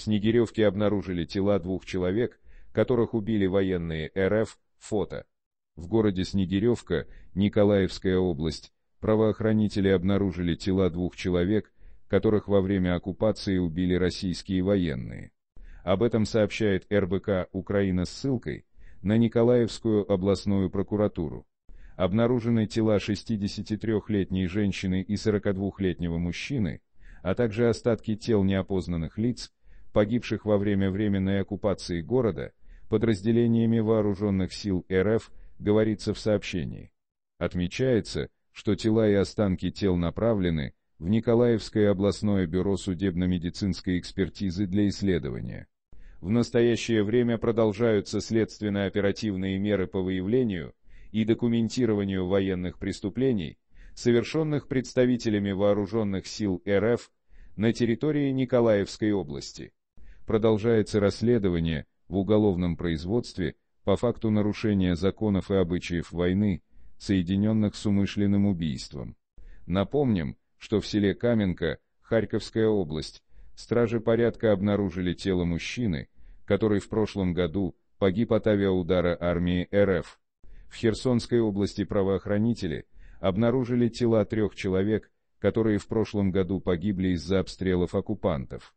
В Снегиревке обнаружили тела двух человек, которых убили военные РФ, фото. В городе Снегиревка, Николаевская область, правоохранители обнаружили тела двух человек, которых во время оккупации убили российские военные. Об этом сообщает РБК «Украина» с ссылкой на Николаевскую областную прокуратуру. Обнаружены тела 63-летней женщины и 42-летнего мужчины, а также остатки тел неопознанных лиц, погибших во время временной оккупации города подразделениями вооруженных сил РФ говорится в сообщении. Отмечается, что тела и останки тел направлены в Николаевское областное бюро судебно-медицинской экспертизы для исследования. В настоящее время продолжаются следственно-оперативные меры по выявлению и документированию военных преступлений, совершенных представителями вооруженных сил РФ на территории Николаевской области продолжается расследование в уголовном производстве по факту нарушения законов и обычаев войны, соединенных с умышленным убийством. Напомним, что в селе Каменка, Харьковская область, стражи порядка обнаружили тело мужчины, который в прошлом году погиб от авиаудара армии РФ. В Херсонской области правоохранители обнаружили тела трех человек, которые в прошлом году погибли из-за обстрелов оккупантов.